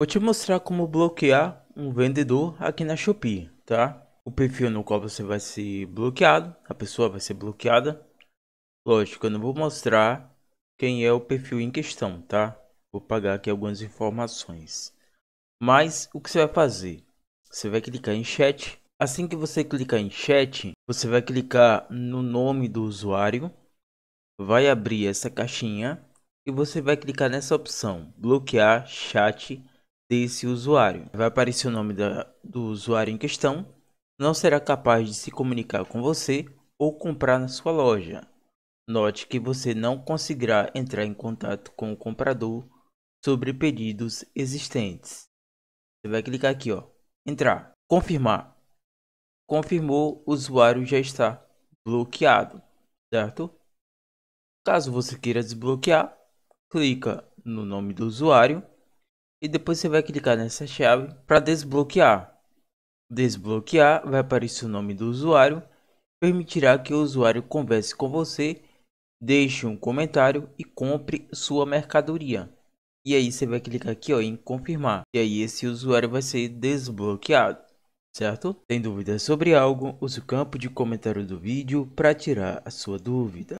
Vou te mostrar como bloquear um vendedor aqui na Shopee, tá? O perfil no qual você vai ser bloqueado, a pessoa vai ser bloqueada. Lógico, eu não vou mostrar quem é o perfil em questão, tá? Vou pagar aqui algumas informações. Mas o que você vai fazer? Você vai clicar em chat. Assim que você clicar em chat, você vai clicar no nome do usuário. Vai abrir essa caixinha e você vai clicar nessa opção bloquear chat desse usuário. Vai aparecer o nome da, do usuário em questão, não será capaz de se comunicar com você ou comprar na sua loja. Note que você não conseguirá entrar em contato com o comprador sobre pedidos existentes. Você vai clicar aqui, ó, entrar, confirmar. Confirmou, o usuário já está bloqueado, certo? Caso você queira desbloquear, clica no nome do usuário e depois você vai clicar nessa chave para desbloquear. Desbloquear vai aparecer o nome do usuário, permitirá que o usuário converse com você, deixe um comentário e compre sua mercadoria. E aí você vai clicar aqui ó, em confirmar. E aí esse usuário vai ser desbloqueado, certo? Tem dúvida sobre algo? Use o campo de comentário do vídeo para tirar a sua dúvida.